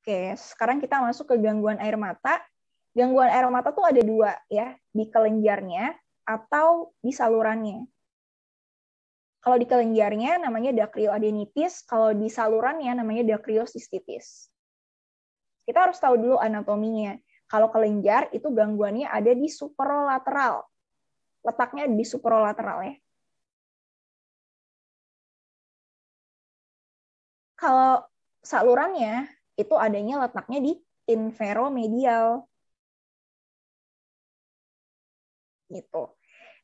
Oke, sekarang kita masuk ke gangguan air mata. Gangguan air mata tuh ada dua ya, di kelenjarnya atau di salurannya. Kalau di kelenjarnya namanya dakrioadenitis, kalau di salurannya namanya dakriosistitis. Kita harus tahu dulu anatominya. Kalau kelenjar itu gangguannya ada di superolateral. Letaknya di superolateral ya. Kalau salurannya itu adanya letaknya di inferomedial. Gitu.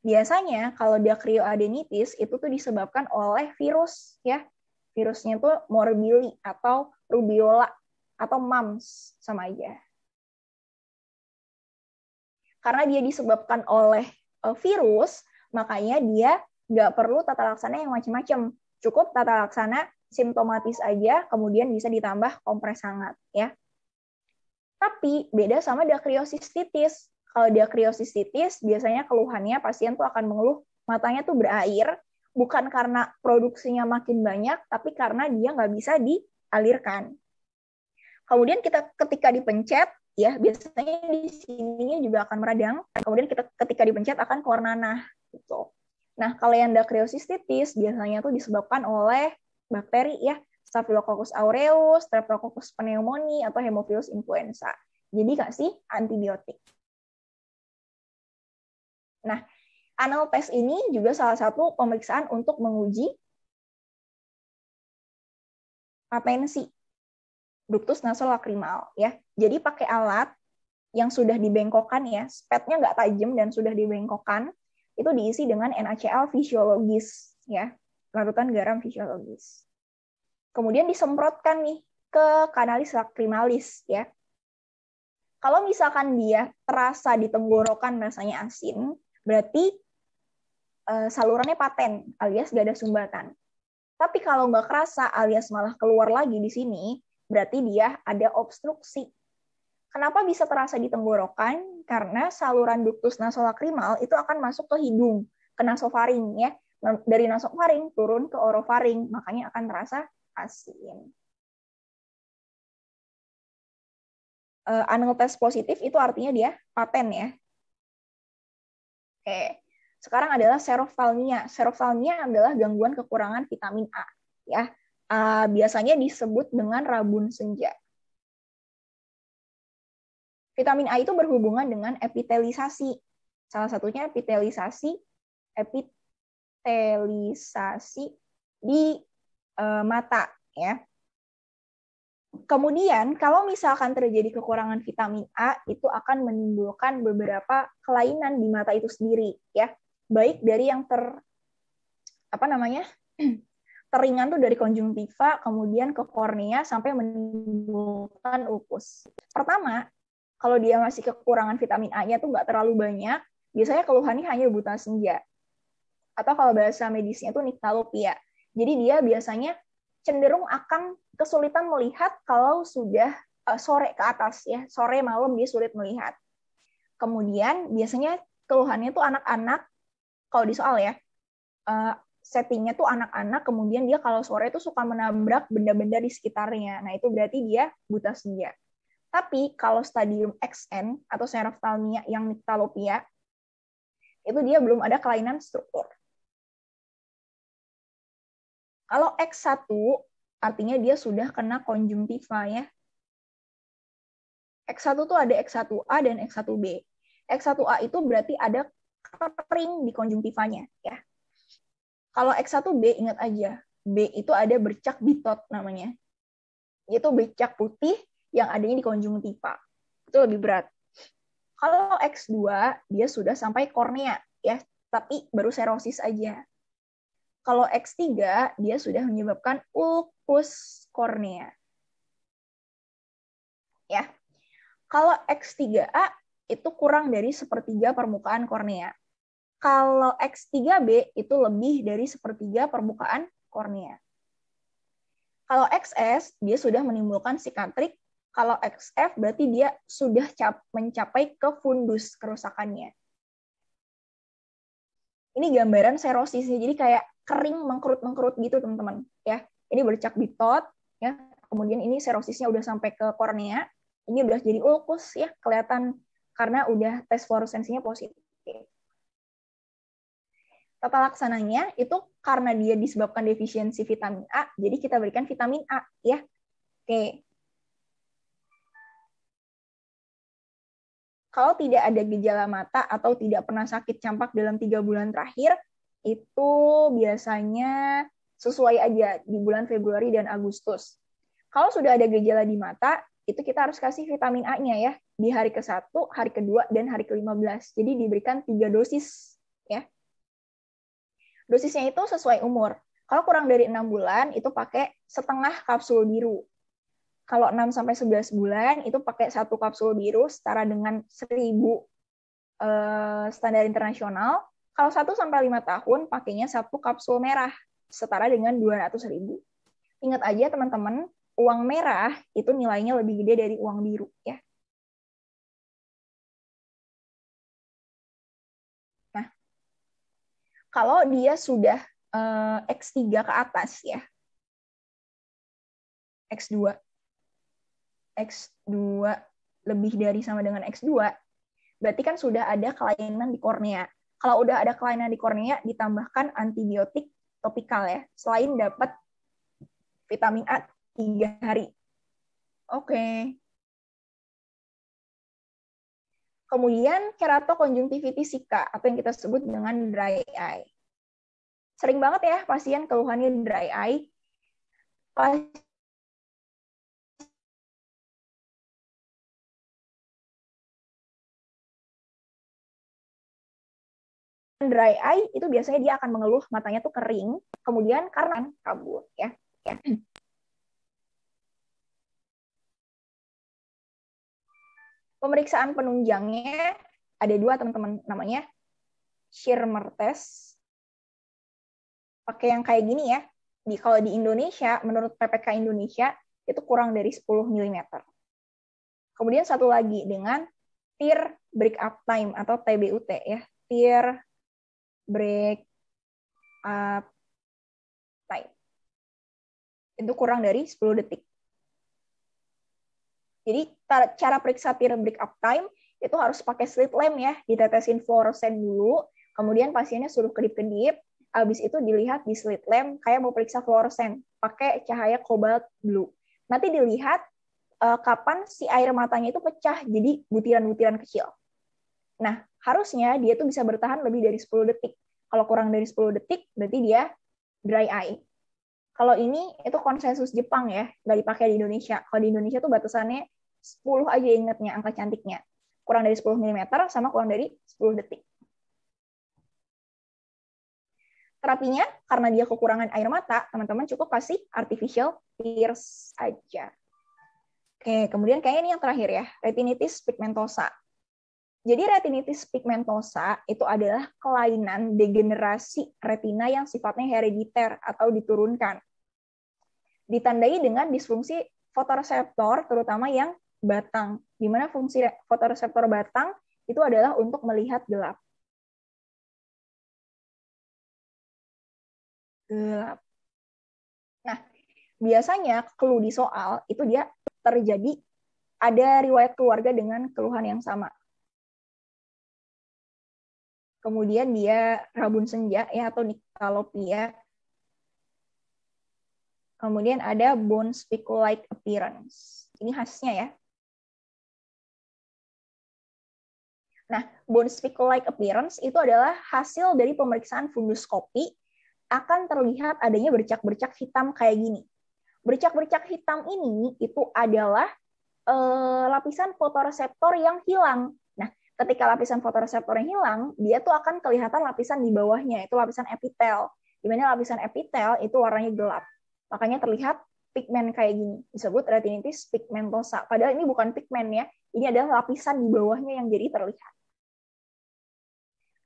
Biasanya kalau diakrioadenitis itu tuh disebabkan oleh virus ya. Virusnya itu morbili atau rubiola atau mumps sama aja. Karena dia disebabkan oleh e, virus, makanya dia nggak perlu tata laksana yang macam-macam. Cukup tata laksana simptomatis aja, kemudian bisa ditambah kompres hangat ya. Tapi beda sama diakriosistitis. Kalau diakriosistitis biasanya keluhannya pasien tuh akan mengeluh matanya tuh berair, bukan karena produksinya makin banyak, tapi karena dia nggak bisa dialirkan. Kemudian kita ketika dipencet, ya biasanya di sini juga akan meradang. Kemudian kita ketika dipencet akan keluar nanah. Gitu. Nah, kalau yang dakriosistitis biasanya tuh disebabkan oleh bakteri ya, Staphylococcus aureus, Streptococcus pneumoniae atau Haemophilus influenza. Jadi sih antibiotik. Nah, anal test ini juga salah satu pemeriksaan untuk menguji patensi ductus lacrimal ya. Jadi pakai alat yang sudah dibengkokkan ya, spetnya nggak tajam dan sudah dibengkokkan, itu diisi dengan NaCl fisiologis ya larutan garam fisiologis. Kemudian disemprotkan nih ke kanalis lakrimalis ya. Kalau misalkan dia terasa di tenggorokan rasanya asin, berarti eh, salurannya paten alias gak ada sumbatan. Tapi kalau nggak kerasa alias malah keluar lagi di sini, berarti dia ada obstruksi. Kenapa bisa terasa di tenggorokan? Karena saluran duktus nasolakrimal itu akan masuk ke hidung, ke nasofaring ya dari nasofaring turun ke orofaring, makanya akan terasa asin. Uh, anal test positif itu artinya dia paten ya. Oke. Sekarang adalah serofalnia. Serofalnia adalah gangguan kekurangan vitamin A ya. biasanya disebut dengan rabun senja. Vitamin A itu berhubungan dengan epitelisasi. Salah satunya epitelisasi epit telisasi di uh, mata ya. Kemudian kalau misalkan terjadi kekurangan vitamin A itu akan menimbulkan beberapa kelainan di mata itu sendiri ya. Baik dari yang ter apa namanya? teringan tuh dari konjungtiva kemudian ke kornea sampai menimbulkan lupus. Pertama, kalau dia masih kekurangan vitamin A-nya tuh nggak terlalu banyak, biasanya keluhannya hanya buta senja atau kalau bahasa medisnya itu nyctalopia. Jadi dia biasanya cenderung akan kesulitan melihat kalau sudah eh, sore ke atas ya, sore malam dia sulit melihat. Kemudian biasanya keluhannya itu anak-anak kalau di soal ya. Eh, settingnya tuh anak-anak kemudian dia kalau sore itu suka menabrak benda-benda di sekitarnya. Nah, itu berarti dia buta senja. Tapi kalau stadium XN atau seroftalmia yang nyctalopia itu dia belum ada kelainan struktur. Kalau X1 artinya dia sudah kena konjungtiva ya. X1 tuh ada X1A dan X1B. X1A itu berarti ada kering di konjungtivanya ya. Kalau X1B ingat aja, B itu ada bercak bitot namanya. Yaitu bercak putih yang adanya di konjungtiva. Itu lebih berat. Kalau X2 dia sudah sampai kornea ya, tapi baru serosis aja. Kalau X3, dia sudah menyebabkan ulkus kornea. Ya. Kalau X3A itu kurang dari sepertiga permukaan kornea. Kalau X3B itu lebih dari sepertiga permukaan kornea. Kalau XS, dia sudah menimbulkan sikatrik. Kalau XF, berarti dia sudah mencapai ke fundus kerusakannya. Ini gambaran serosisnya. Jadi kayak kering mengkerut mengkerut gitu teman-teman ya ini bercak bitot ya kemudian ini serosisnya udah sampai ke kornea ini udah jadi ulkus ya kelihatan karena udah tes fluoresensinya positif tata laksananya itu karena dia disebabkan defisiensi vitamin A jadi kita berikan vitamin A ya oke kalau tidak ada gejala mata atau tidak pernah sakit campak dalam tiga bulan terakhir, itu biasanya sesuai aja di bulan Februari dan Agustus. Kalau sudah ada gejala di mata, itu kita harus kasih vitamin A-nya ya di hari ke-1, hari ke-2 dan hari ke-15. Jadi diberikan tiga dosis ya. Dosisnya itu sesuai umur. Kalau kurang dari enam bulan itu pakai setengah kapsul biru. Kalau 6 sampai 11 bulan itu pakai satu kapsul biru setara dengan 1000 eh, standar internasional kalau 1 sampai 5 tahun pakainya satu kapsul merah setara dengan 200.000. Ingat aja teman-teman, uang merah itu nilainya lebih gede dari uang biru ya. Nah, kalau dia sudah eh, X3 ke atas ya. X2 X2 lebih dari sama dengan X2, berarti kan sudah ada kelainan di kornea kalau udah ada kelainan di kornea ditambahkan antibiotik topikal ya selain dapat vitamin A tiga hari. Oke. Okay. Kemudian keratokonjungtivitis sika atau yang kita sebut dengan dry eye. Sering banget ya pasien keluhannya dry eye. dry eye itu biasanya dia akan mengeluh matanya tuh kering, kemudian karena kabur ya. ya. Pemeriksaan penunjangnya ada dua teman-teman namanya Schirmer test. Pakai yang kayak gini ya. Di kalau di Indonesia menurut PPK Indonesia itu kurang dari 10 mm. Kemudian satu lagi dengan tear break up time atau TBUT ya, tear break up time. Itu kurang dari 10 detik. Jadi cara periksa peer break up time itu harus pakai slit lamp ya, ditetesin fluoresen dulu, kemudian pasiennya suruh kedip-kedip, habis itu dilihat di slit lamp kayak mau periksa fluoresen pakai cahaya cobalt blue. Nanti dilihat eh, kapan si air matanya itu pecah jadi butiran-butiran kecil. Nah, harusnya dia tuh bisa bertahan lebih dari 10 detik. Kalau kurang dari 10 detik, berarti dia dry eye. Kalau ini, itu konsensus Jepang ya, nggak dipakai di Indonesia. Kalau di Indonesia tuh batasannya 10 aja ingetnya, angka cantiknya. Kurang dari 10 mm sama kurang dari 10 detik. Terapinya, karena dia kekurangan air mata, teman-teman cukup kasih artificial tears aja. Oke, kemudian kayaknya ini yang terakhir ya, retinitis pigmentosa. Jadi retinitis pigmentosa itu adalah kelainan degenerasi retina yang sifatnya herediter atau diturunkan. Ditandai dengan disfungsi fotoreseptor, terutama yang batang, di mana fungsi fotoreseptor batang itu adalah untuk melihat gelap. Gelap. Nah, biasanya keluh di soal itu dia terjadi ada riwayat keluarga dengan keluhan yang sama kemudian dia rabun senja ya atau nyctalopia. Kemudian ada bone speckle-like appearance. Ini khasnya ya. Nah, bone speckle-like appearance itu adalah hasil dari pemeriksaan funduskopi akan terlihat adanya bercak-bercak hitam kayak gini. Bercak-bercak hitam ini itu adalah eh, lapisan fotoreseptor yang hilang ketika lapisan fotoreseptornya hilang, dia tuh akan kelihatan lapisan di bawahnya, itu lapisan epitel. dimana lapisan epitel itu warnanya gelap. Makanya terlihat pigmen kayak gini, disebut retinitis pigmentosa. Padahal ini bukan pigmen ya, ini adalah lapisan di bawahnya yang jadi terlihat.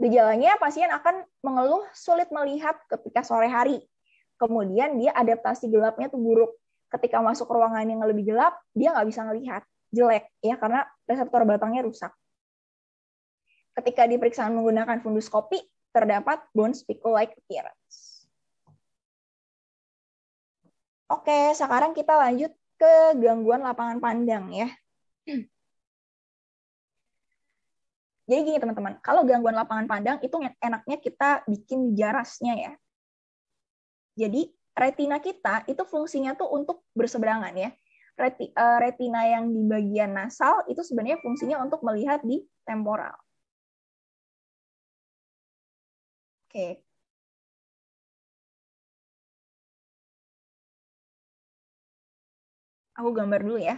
Gejalanya pasien akan mengeluh sulit melihat ketika sore hari. Kemudian dia adaptasi gelapnya tuh buruk. Ketika masuk ruangan yang lebih gelap, dia nggak bisa melihat, jelek ya karena reseptor batangnya rusak Ketika diperiksa menggunakan funduskopi, terdapat bone spicule like appearance. Oke, sekarang kita lanjut ke gangguan lapangan pandang ya. Jadi gini teman-teman, kalau gangguan lapangan pandang itu enaknya kita bikin jarasnya ya. Jadi retina kita itu fungsinya tuh untuk berseberangan ya. Eh, retina yang di bagian nasal itu sebenarnya fungsinya untuk melihat di temporal. Oke. Aku gambar dulu ya.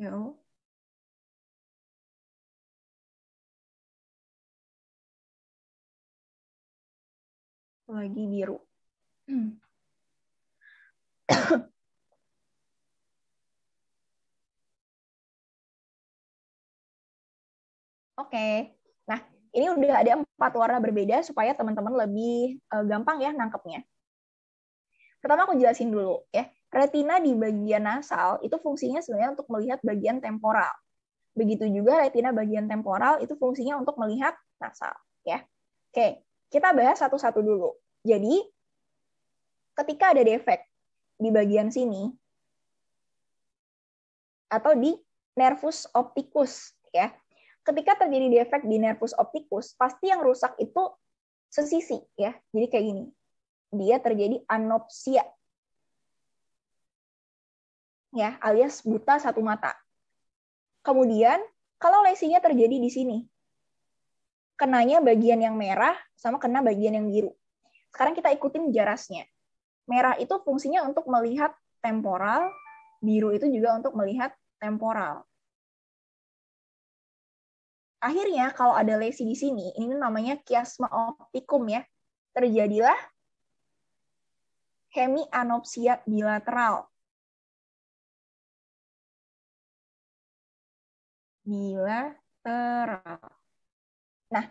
Yo. Lagi biru. Oke, okay. nah ini udah ada empat warna berbeda supaya teman-teman lebih uh, gampang ya nangkepnya. Pertama aku jelasin dulu ya. Retina di bagian nasal itu fungsinya sebenarnya untuk melihat bagian temporal. Begitu juga retina bagian temporal itu fungsinya untuk melihat nasal ya. Oke, kita bahas satu-satu dulu. Jadi ketika ada defek di bagian sini atau di nervus optikus ya. Ketika terjadi defek di nervus optikus, pasti yang rusak itu sesisi ya. Jadi kayak gini. Dia terjadi anopsia. Ya, alias buta satu mata. Kemudian kalau lesinya terjadi di sini, kenanya bagian yang merah sama kena bagian yang biru. Sekarang kita ikutin jarasnya merah itu fungsinya untuk melihat temporal, biru itu juga untuk melihat temporal. Akhirnya kalau ada lesi di sini, ini namanya kiasma optikum ya. Terjadilah hemianopsia bilateral. Bilateral. Nah,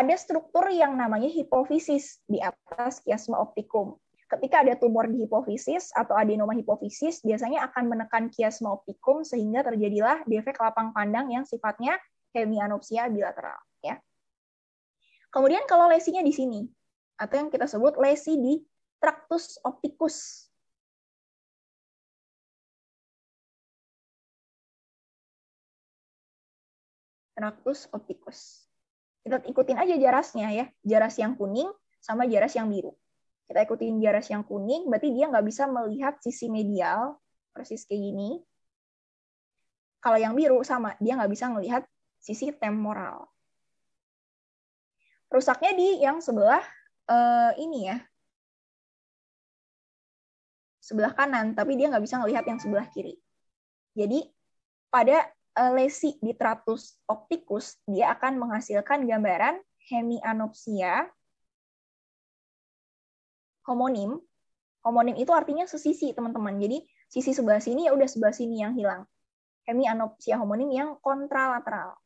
ada struktur yang namanya hipofisis di atas kiasma optikum. Ketika ada tumor di hipofisis atau adenoma hipofisis, biasanya akan menekan kiasma optikum sehingga terjadilah defek lapang pandang yang sifatnya hemianopsia bilateral. Ya. Kemudian kalau lesinya di sini, atau yang kita sebut lesi di tractus opticus. Tractus opticus. Kita ikutin aja jarasnya ya, jaras yang kuning sama jaras yang biru kita ikutin garis yang kuning, berarti dia nggak bisa melihat sisi medial, persis kayak gini. Kalau yang biru sama, dia nggak bisa melihat sisi temporal. Rusaknya di yang sebelah eh, ini ya, sebelah kanan, tapi dia nggak bisa melihat yang sebelah kiri. Jadi pada eh, lesi di tratus optikus, dia akan menghasilkan gambaran hemianopsia homonim. Homonim itu artinya sesisi, teman-teman. Jadi sisi sebelah sini ya udah sebelah sini yang hilang. Hemi anopsia homonim yang kontralateral.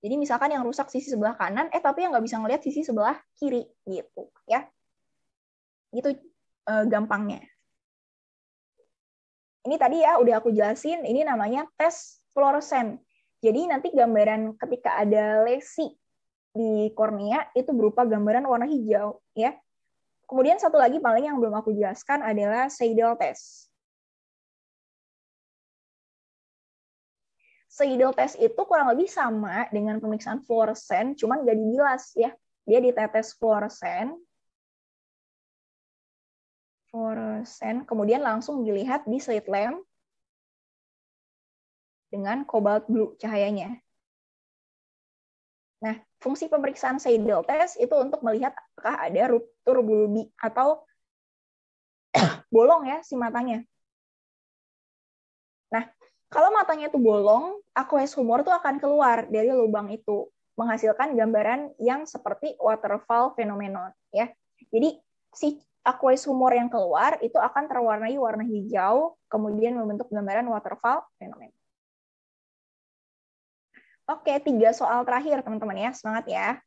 Jadi misalkan yang rusak sisi sebelah kanan, eh tapi yang nggak bisa ngelihat sisi sebelah kiri gitu, ya. Itu e, gampangnya. Ini tadi ya udah aku jelasin, ini namanya tes fluoresen. Jadi nanti gambaran ketika ada lesi di kornea itu berupa gambaran warna hijau ya. Kemudian satu lagi paling yang belum aku jelaskan adalah Seidel test. Seidel test itu kurang lebih sama dengan pemeriksaan fluoresen, cuman gak dibilas ya. Dia ditetes fluoresen, fluoresen, kemudian langsung dilihat di slit lamp dengan cobalt blue cahayanya. Nah, fungsi pemeriksaan Seidel test itu untuk melihat apakah ada ruptur bulbi atau bolong ya si matanya. Nah, kalau matanya itu bolong, aqueous humor itu akan keluar dari lubang itu, menghasilkan gambaran yang seperti waterfall phenomenon ya. Jadi si aqueous humor yang keluar itu akan terwarnai warna hijau, kemudian membentuk gambaran waterfall phenomenon. Oke, tiga soal terakhir teman-teman ya, semangat ya.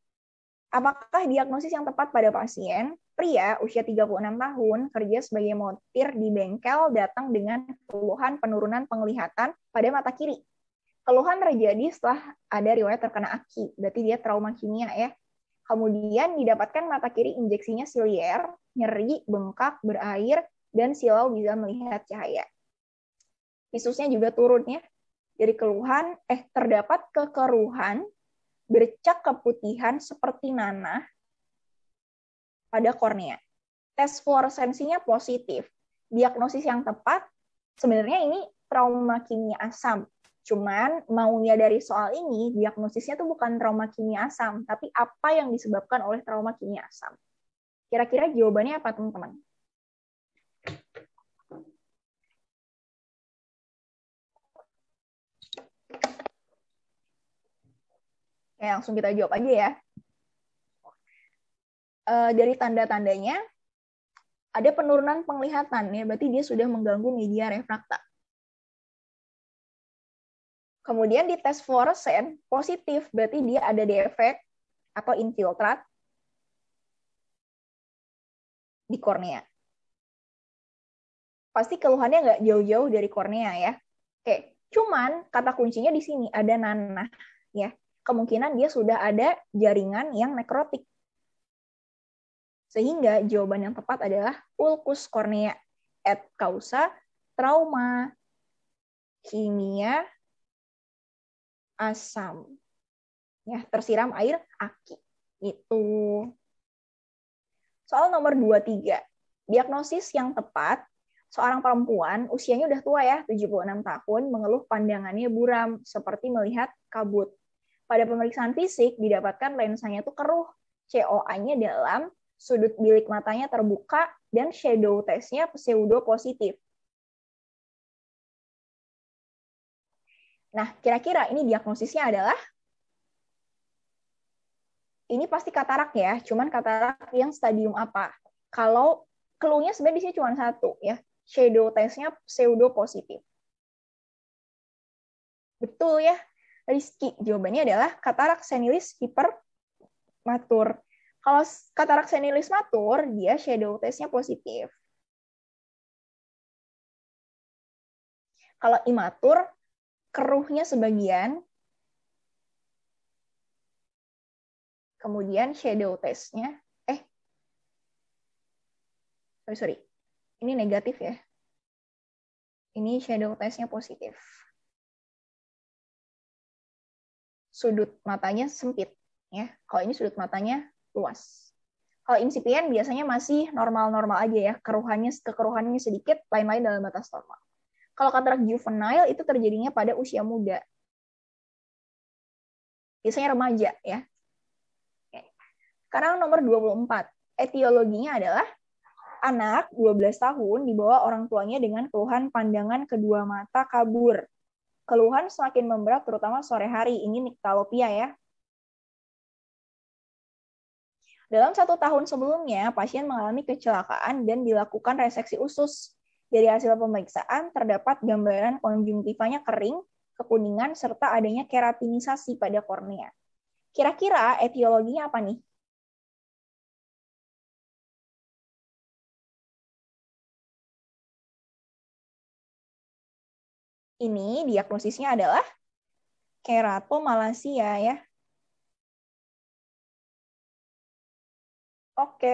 Apakah diagnosis yang tepat pada pasien? Pria usia 36 tahun kerja sebagai motir di bengkel datang dengan keluhan penurunan penglihatan pada mata kiri. Keluhan terjadi setelah ada riwayat terkena aki, berarti dia trauma kimia ya. Kemudian didapatkan mata kiri injeksinya silier, nyeri, bengkak, berair, dan silau bisa melihat cahaya. Visusnya juga turun ya, jadi keluhan, eh terdapat kekeruhan, bercak keputihan seperti nanah pada kornea. Tes fluoresensinya positif. Diagnosis yang tepat, sebenarnya ini trauma kimia asam. Cuman maunya dari soal ini, diagnosisnya tuh bukan trauma kimia asam, tapi apa yang disebabkan oleh trauma kimia asam. Kira-kira jawabannya apa teman-teman? Ya, langsung kita jawab aja ya. Uh, dari tanda-tandanya, ada penurunan penglihatan, ya berarti dia sudah mengganggu media refrakta. Kemudian di tes fluoresen positif, berarti dia ada defek atau infiltrat di kornea. Pasti keluhannya nggak jauh-jauh dari kornea ya. Oke, cuman kata kuncinya di sini ada nanah ya kemungkinan dia sudah ada jaringan yang nekrotik. Sehingga jawaban yang tepat adalah ulkus kornea et causa trauma kimia asam. Ya, tersiram air aki. Itu. Soal nomor 23. Diagnosis yang tepat seorang perempuan usianya udah tua ya, 76 tahun, mengeluh pandangannya buram seperti melihat kabut. Pada pemeriksaan fisik didapatkan lensanya itu keruh, COA-nya dalam, sudut bilik matanya terbuka, dan shadow testnya pseudo positif. Nah, kira-kira ini diagnosisnya adalah ini pasti katarak ya, cuman katarak yang stadium apa? Kalau keluhnya sebenarnya di sini cuma satu ya, shadow testnya pseudo positif. Betul ya, Rizky? Jawabannya adalah katarak senilis hipermatur. Kalau katarak senilis matur, dia shadow testnya positif. Kalau imatur, keruhnya sebagian, kemudian shadow testnya, eh, sorry, sorry, ini negatif ya. Ini shadow testnya positif. sudut matanya sempit. ya. Kalau ini sudut matanya luas. Kalau insipien biasanya masih normal-normal aja ya, keruhannya kekeruhannya sedikit, lain-lain dalam batas normal. Kalau katarak juvenile itu terjadinya pada usia muda. Biasanya remaja ya. Oke. Sekarang nomor 24. Etiologinya adalah anak 12 tahun dibawa orang tuanya dengan keluhan pandangan kedua mata kabur Keluhan semakin memberat terutama sore hari. Ini niktalopia ya. Dalam satu tahun sebelumnya, pasien mengalami kecelakaan dan dilakukan reseksi usus. Dari hasil pemeriksaan, terdapat gambaran konjungtivanya kering, kekuningan, serta adanya keratinisasi pada kornea. Kira-kira etiologinya apa nih? ini diagnosisnya adalah keratomalasia ya. Oke,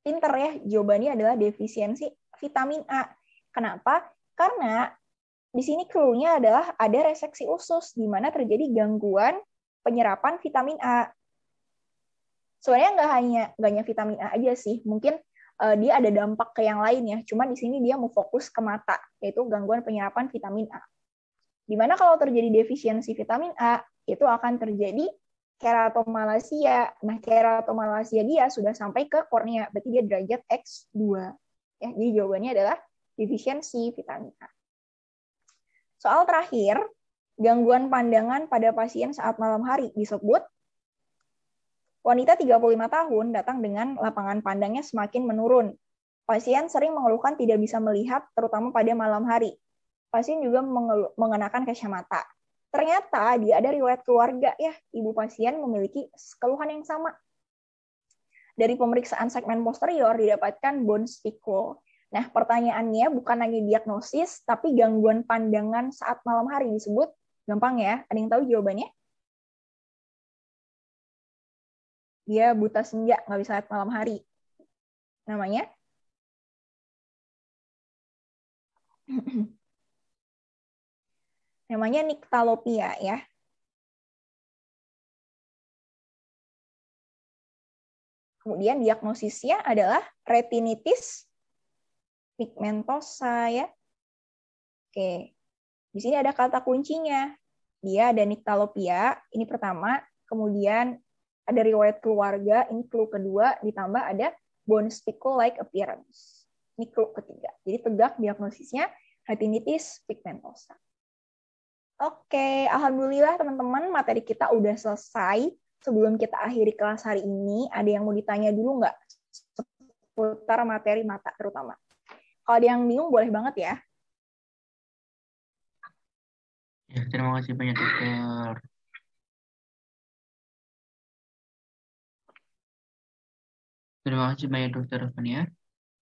pinter ya. Jawabannya adalah defisiensi vitamin A. Kenapa? Karena di sini clue adalah ada reseksi usus di mana terjadi gangguan penyerapan vitamin A. Sebenarnya nggak hanya nggak hanya vitamin A aja sih, mungkin uh, dia ada dampak ke yang lain ya. Cuma di sini dia mau fokus ke mata, yaitu gangguan penyerapan vitamin A. Dimana kalau terjadi defisiensi vitamin A, itu akan terjadi keratomalasia. Nah, keratomalasia dia sudah sampai ke kornea, berarti dia derajat X2. Ya, jadi jawabannya adalah defisiensi vitamin A. Soal terakhir, gangguan pandangan pada pasien saat malam hari disebut wanita 35 tahun datang dengan lapangan pandangnya semakin menurun. Pasien sering mengeluhkan tidak bisa melihat, terutama pada malam hari pasien juga mengenakan kacamata. Ternyata di ada riwayat keluarga ya, ibu pasien memiliki keluhan yang sama. Dari pemeriksaan segmen posterior didapatkan bone spicule. Nah, pertanyaannya bukan lagi diagnosis, tapi gangguan pandangan saat malam hari disebut. Gampang ya, ada yang tahu jawabannya? Dia buta senja, nggak bisa lihat malam hari. Namanya? namanya niktalopia ya. Kemudian diagnosisnya adalah retinitis pigmentosa ya. Oke. Di sini ada kata kuncinya. Dia ada niktalopia, ini pertama, kemudian ada riwayat keluarga, ini clue kedua, ditambah ada bone spicule like appearance. Ini clue ketiga. Jadi tegak diagnosisnya retinitis pigmentosa. Oke, alhamdulillah teman-teman materi kita udah selesai. Sebelum kita akhiri kelas hari ini, ada yang mau ditanya dulu nggak seputar materi mata terutama? Kalau ada yang bingung boleh banget ya. Ya, terima kasih banyak dokter. Terima kasih banyak dokter Fania.